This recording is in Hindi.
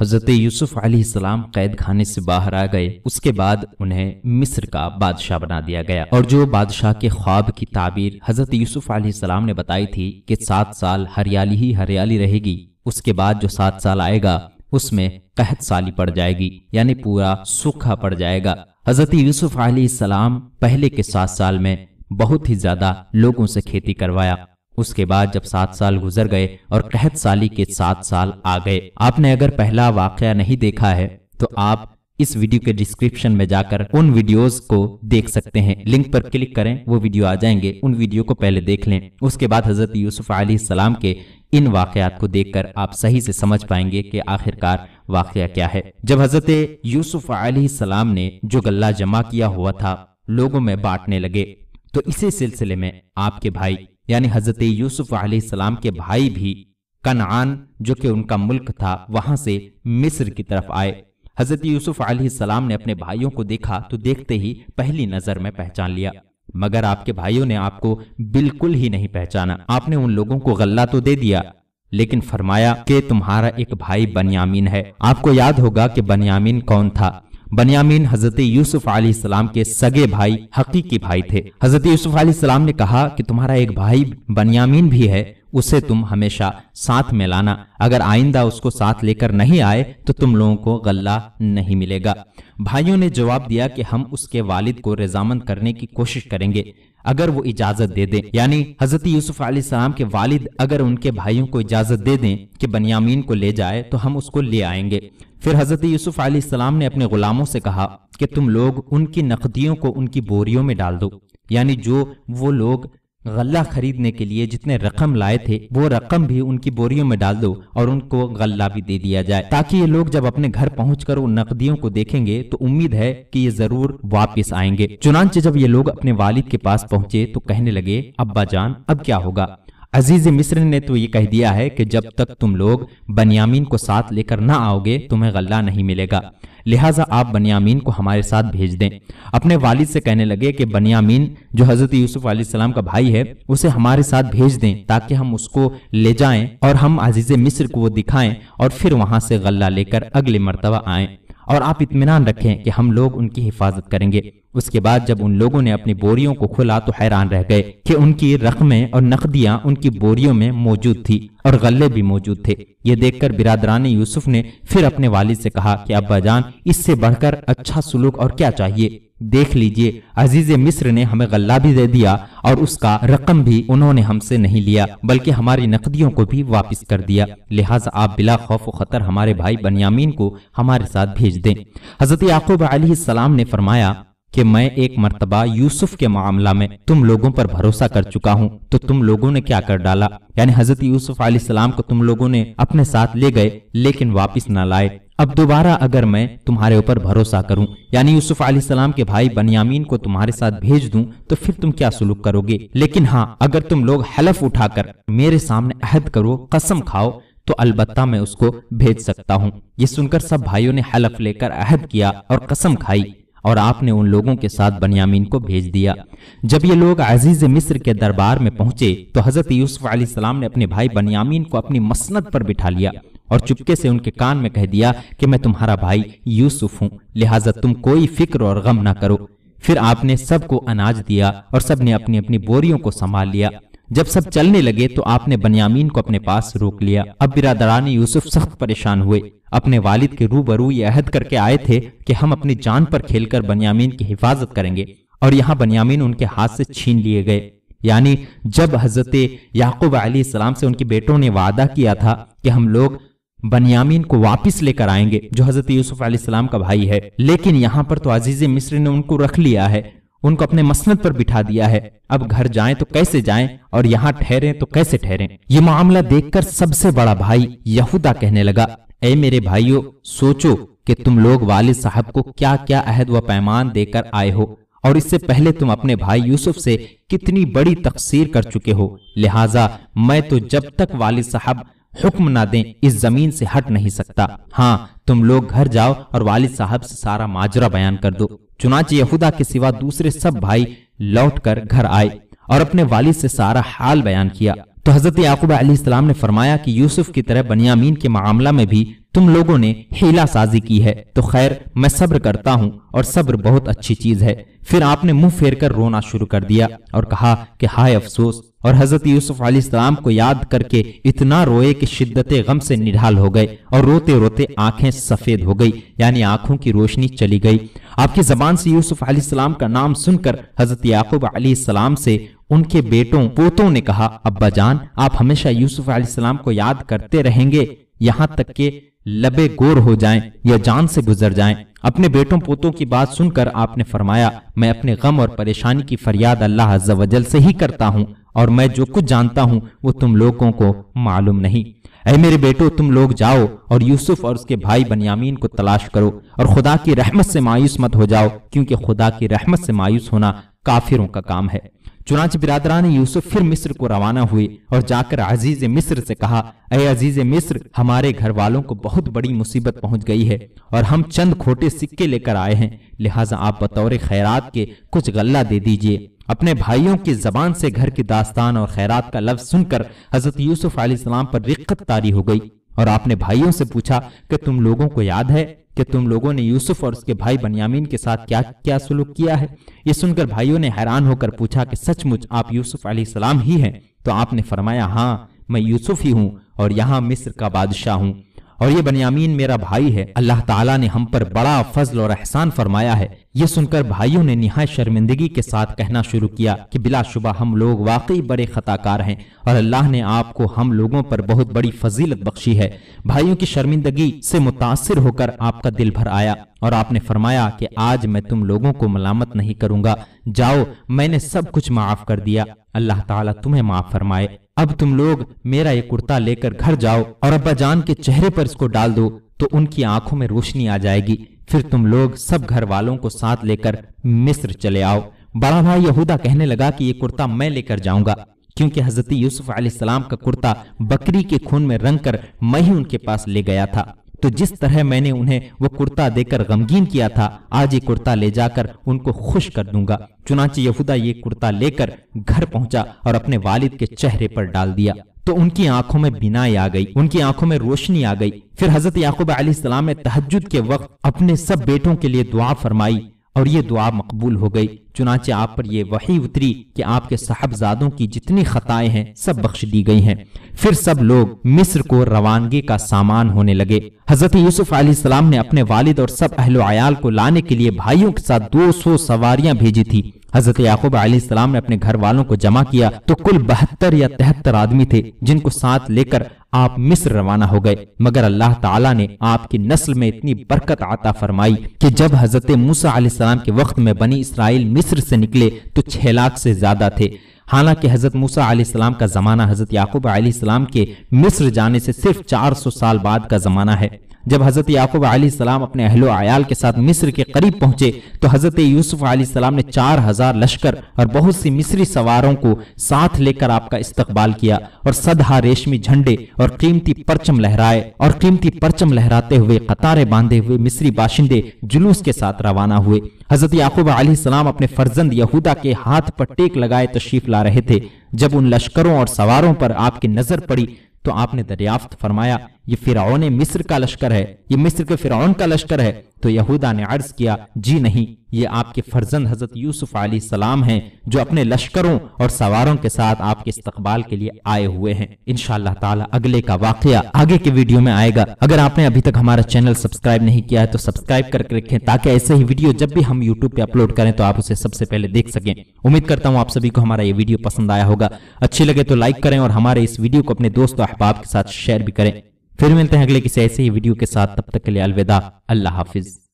हजरत यूसुफ सलाम कैद खाने से बाहर आ गए उसके बाद उन्हें मिस्र का बादशाह बना दिया गया और जो बादशाह के ख्वाब की ताबीर हजरत यूसुफ सलाम ने बताई थी कि सात साल हरियाली ही हरियाली रहेगी उसके बाद जो सात साल आएगा उसमें कहत साली पड़ जाएगी यानी पूरा सूखा पड़ जाएगा हजरत यूसुफ सलाम पहले के सात साल में बहुत ही ज्यादा लोगों से खेती करवाया उसके बाद जब सात साल गुजर गए और कहत साली के सात साल आ गए आपने अगर पहला वाकया नहीं देखा है तो आप इस वीडियो के डिस्क्रिप्शन में जाकर उन वीडियोस को देख सकते हैं लिंक पर क्लिक करें वो वीडियो आ जाएंगे उन वीडियो को पहले देख लें उसके बाद हजरत यूसुफ सलाम के इन वाकयात को देखकर आप सही से समझ पाएंगे कि आखिरकार वाकया क्या है जब हजरत यूसुफ सलाम ने जो गल्ला जमा किया हुआ था लोगों में बांटने लगे तो इसी सिलसिले में आपके भाई यानी हजरत यूसुफ सलाम के भाई भी कनआन जो कि उनका मुल्क था वहां से मिस्र की तरफ आए हजरत यूसुफ सलाम ने अपने भाइयों को देखा तो देखते ही पहली नजर में पहचान लिया मगर आपके भाइयों ने आपको बिल्कुल ही नहीं पहचाना आपने उन लोगों को गल्ला तो दे दिया लेकिन फरमाया कि तुम्हारा एक भाई बनयामीन है आपको याद होगा कि बनयामीन कौन था बनियामीन हजरत यूसुफ सलाम के सगे भाई हकीकी भाई थे हजरत यूसुफ सलाम ने कहा कि तुम्हारा एक भाई बनियामीन भी है उसे तुम हमेशा साथ में लाना अगर आइंदा उसको साथ लेकर नहीं आए तो तुम लोगों को गल्ला नहीं मिलेगा भाइयों ने जवाब दिया कि हम उसके वालिद को रजामंद करने की कोशिश करेंगे अगर वो इजाजत दे दें यानी हजरत यूसुफ अलीसलाम के वालिद अगर उनके भाइयों को इजाजत दे दें कि बनियामीन को ले जाए तो हम उसको ले आएंगे फिर हजरत यूसुफ सलाम ने अपने गुलामों से कहा कि तुम लोग उनकी नकदियों को उनकी बोरियों में डाल दो यानी जो वो लोग गल्ला खरीदने के लिए जितने रकम लाए थे वो रकम भी उनकी बोरियों में डाल दो और उनको गल्ला भी दे दिया जाए ताकि ये लोग जब अपने घर पहुँच कर उन नकदियों को देखेंगे तो उम्मीद है कि ये जरूर वापस आएंगे चुनाचे जब ये लोग अपने वालिद के पास पहुँचे तो कहने लगे अब्बा जान अब क्या होगा अजीज मिस्र ने तो ये कह दिया है कि जब तक तुम लोग बनियामीन को साथ लेकर ना आओगे तुम्हें गल्ला नहीं मिलेगा लिहाजा आप बनियामीन को हमारे साथ भेज दें अपने वालिद से कहने लगे कि बनियामीन जो हज़रत यूसुफ सलाम का भाई है उसे हमारे साथ भेज दें ताकि हम उसको ले जाएं और हम अजीज मिस्र को वो दिखाएं और फिर वहां से गल्ला लेकर अगले मरतबा आएं और आप इतमान रखें कि हम लोग उनकी हिफाजत करेंगे उसके बाद जब उन लोगों ने अपनी बोरियों को खोला तो हैरान रह गए कि उनकी रकमें और नकदियां उनकी बोरियों में मौजूद थी और गले भी मौजूद थे ये देखकर बिरादरान यूसुफ ने फिर अपने वालिद से कहा कि अब्बा जान इससे बढ़कर अच्छा सुलूक और क्या चाहिए देख लीजिए अजीज मिस्र ने हमें गल्ला भी दे दिया और उसका रकम भी उन्होंने हमसे नहीं लिया बल्कि हमारी नकदियों को भी वापस कर दिया लिहाजा आप बिला खौफ खतर हमारे भाई बनियामीन को हमारे साथ भेज दें हजरत याकूब सलाम ने फरमाया कि मैं एक मरतबा यूसुफ के मामला में तुम लोगों पर भरोसा कर चुका हूँ तो तुम लोगों ने क्या कर डाला यानी हजरत यूसुफ सलाम को तुम लोगों ने अपने साथ ले गए लेकिन वापस न लाए अब दोबारा अगर मैं तुम्हारे ऊपर भरोसा करूं यानी यूसुफ अली सलाम के भाई बनियामीन को तुम्हारे साथ भेज दूं तो फिर तुम क्या सुलूक करोगे लेकिन हाँ अगर तुम लोग हलफ उठाकर मेरे सामने अहद करो कसम खाओ तो अलबत्ता मैं उसको भेज सकता हूँ ये सुनकर सब भाइयों ने हलफ लेकर अहद किया और कसम खाई और आपने उन लोगों के साथ बनियामीन को भेज दिया जब ये लोग अजीज मिस्र के दरबार में पहुंचे तो हजरत यूसुफ सलाम ने अपने भाई बनियामीन को अपनी मसनत पर बिठा लिया और चुपके से उनके कान में कह दिया कि मैं तुम्हारा भाई यूसुफ हूँ लिहाजा तुम कोई फिक्र और गम ना करो फिर आपने सबको अनाज दिया और सबने अपनी अपनी बोरियों को संभाल लिया जब सब चलने लगे तो आपने बनियामीन को अपने पास रोक लिया अब बिरादरान यूसुफ सख्त परेशान हुए अपने वालिद के रूबरू ये अहद करके आए थे कि हम अपनी जान पर खेलकर बनियामीन की हिफाजत करेंगे और यहाँ बनियामीन उनके हाथ से छीन लिए गए यानी जब हजरत याकूब सलाम से उनके बेटों ने वादा किया था कि हम लोग बनियामीन को वापस लेकर आएंगे जो हजरत यूसुफ आसमाम का भाई है लेकिन यहाँ पर तो अजीज मिस्र ने उनको रख लिया है उनको अपने मसनत पर बिठा दिया है अब घर जाएं तो कैसे जाएं और यहाँ ठहरें तो कैसे ठहरें ये मामला देखकर सबसे बड़ा भाई यहूदा कहने लगा ए मेरे भाइयों सोचो कि तुम लोग वालिद साहब को क्या क्या अहद व पैमान देकर आए हो और इससे पहले तुम अपने भाई यूसुफ से कितनी बड़ी तकसीर कर चुके हो लिहाजा मैं तो जब तक वालिद साहब हुक्म ना दें इस जमीन से हट नहीं सकता हाँ तुम लोग घर जाओ और वालिद साहब से सारा माजरा बयान कर दो चुनाचे यहूदा के सिवा दूसरे सब भाई लौट कर घर आए और अपने वालिद से सारा हाल बयान किया तो हजरत याकूब अलीसलाम ने फरमाया कि यूसुफ की तरह बनियामीन के मामला में भी तुम लोगों ने हीला साजी की है तो खैर मैं सब्र करता हूँ और सब्र बहुत अच्छी चीज है फिर आपने मुंह फेर कर रोना शुरू कर दिया और कहा कि हाय अफसोस और हजरत यूसुफ अलीम को याद करके इतना रोए कि शिद्दत गम से निढाल हो गए और रोते रोते आंखें सफेद हो गई यानी आंखों की रोशनी चली गई आपकी जबान से यूसुफ अलीम का नाम सुनकर हजरत याकूब अलीम से उनके बेटों पोतों ने कहा अब्बा जान आप हमेशा यूसुफ अलीम को याद करते रहेंगे यहाँ तक के लबे गोर हो जाएं या जान से गुजर जाएं। अपने बेटों पोतों की बात सुनकर आपने फरमाया मैं अपने गम और परेशानी की फरियाद अल्लाह अजल से ही करता हूँ और मैं जो कुछ जानता हूँ वो तुम लोगों को मालूम नहीं अरे मेरे बेटो तुम लोग जाओ और यूसुफ और उसके भाई बनयामीन को तलाश करो और खुदा की रहमत से मायूस मत हो जाओ क्योंकि खुदा की रहमत से मायूस होना काफिरों का काम है चुनाच बिरादरान यूसुफ फिर मिस्र को रवाना हुए और जाकर अजीज मिस्र से कहा अरे अजीज मिस्र हमारे घर वालों को बहुत बड़ी मुसीबत पहुंच गई है और हम चंद खोटे सिक्के लेकर आए हैं लिहाजा आप बतौर खैरात के कुछ गल्ला दे दीजिए अपने भाइयों की जबान से घर की दास्तान और खैरात का लफ्ज सुनकर हजरत यूसुफ सलाम पर रिक्कत तारी हो गई और आपने भाइयों से पूछा कि तुम लोगों को याद है कि तुम लोगों ने यूसुफ और उसके भाई बनियामीन के साथ क्या क्या सुलूक किया है ये सुनकर भाइयों ने हैरान होकर पूछा कि सचमुच आप यूसुफ सलाम ही हैं तो आपने फरमाया हाँ मैं यूसुफ ही हूँ और यहाँ मिस्र का बादशाह हूँ और ये बनियामीन मेरा भाई है अल्लाह ताला ने हम पर बड़ा फजल और एहसान फरमाया है ये सुनकर भाइयों ने नहाय शर्मिंदगी के साथ कहना शुरू किया कि बिलाशुबा हम लोग वाकई बड़े खताकार हैं और अल्लाह ने आपको हम लोगों पर बहुत बड़ी फजीलत बख्शी है भाइयों की शर्मिंदगी से मुतासर होकर आपका दिल भर आया और आपने फरमाया कि आज मैं तुम लोगों को मलामत नहीं करूंगा जाओ मैंने सब कुछ माफ कर दिया अल्लाह ताला तुम्हें माफ फरमाए अब तुम लोग मेरा ये कुर्ता लेकर घर जाओ और अब्बा जान के चेहरे पर इसको डाल दो तो उनकी आंखों में रोशनी आ जाएगी फिर तुम लोग सब घर वालों को साथ लेकर मिस्र चले आओ बड़ा भाई यहूदा कहने लगा कि ये कुर्ता मैं लेकर जाऊंगा क्योंकि हजरत यूसुफ सलाम का कुर्ता बकरी के खून में रंग कर मैं ही उनके पास ले गया था तो जिस तरह मैंने उन्हें वो कुर्ता देकर गमगीन किया था आज ये कुर्ता ले जाकर उनको खुश कर दूंगा चुनाची यहूदा ये कुर्ता लेकर घर पहुंचा और अपने वालिद के चेहरे पर डाल दिया तो उनकी आंखों में बिनाई आ गई उनकी आंखों में रोशनी आ गई फिर हजरत याकूब ने तहजद के वक्त अपने सब बेटों के लिए दुआ फरमाई और ये दुआ मकबूल हो गई चुनाचे आप पर यह वही उतरी कि आपके साहबजादों की जितनी खताएं हैं सब बख्श दी गई हैं फिर सब लोग मिस्र को रवानगी का सामान होने लगे हजरत यूसुफ सलाम ने अपने वालिद और सब अहलो आयाल को लाने के लिए भाइयों के साथ दो सौ सवारियां भेजी थी हजरत याकूब सलाम ने अपने घर वालों को जमा किया तो कुल बहत्तर या तिहत्तर आदमी थे जिनको साथ लेकर आप मिस्र रवाना हो गए मगर अल्लाह ताला ने आपकी नस्ल में इतनी बरकत आता फरमाई कि जब हजरत मूसा सलाम के वक्त में बनी इसराइल मिस्र से निकले तो छह लाख से ज्यादा थे हालांकि हजरत मूसा सलाम का जमाना हजरत याकूब सलाम के मिस्र जाने से सिर्फ 400 साल बाद का जमाना है जब हज़रत याकूब आसमाम अपने अहलो आयाल के साथ मिस्र के करीब पहुंचे तो हज़रत यूसुफ आसमाम ने चार हजार लश्कर और बहुत सी मिस्री सवारों को साथ लेकर आपका इस्तकबाल किया और सदहा रेशमी झंडे और कीमती परचम लहराए और कीमती परचम लहराते हुए कतारें बांधे हुए मिस्री बाशिंदे जुलूस के साथ रवाना हुए हजरत याकूब आसमाम अपने फर्जंद यहूदा के हाथ पर टेक लगाए तशरीफ ला रहे थे जब उन लश्करों और सवारों पर आपकी नजर पड़ी तो आपने दरियाफ्त फरमाया ये फिरौन मिस्र का लश्कर है ये मिस्र के फिरौन का लश्कर है तो यहूदा ने अर्ज किया जी नहीं ये आपके फर्जंद हजरत यूसुफ अली सलाम हैं जो अपने लश्करों और सवारों के साथ आपके इस्तकबाल के लिए आए हुए हैं इन ताला अगले का वाक आगे के वीडियो में आएगा अगर आपने अभी तक हमारा चैनल सब्सक्राइब नहीं किया है तो सब्सक्राइब करके रखें ताकि ऐसे ही वीडियो जब भी हम यूट्यूब पे अपलोड करें तो आप उसे सबसे पहले देख सकें उम्मीद करता हूँ आप सभी को हमारा ये वीडियो पसंद आया होगा अच्छी लगे तो लाइक करें और हमारे इस वीडियो को अपने दोस्तों अहबाब के साथ शेयर भी करें फिर मिलते हैं अगले किसी ऐसे ही वीडियो के साथ तब तक के लिए अलविदा अल्लाह हाफिज़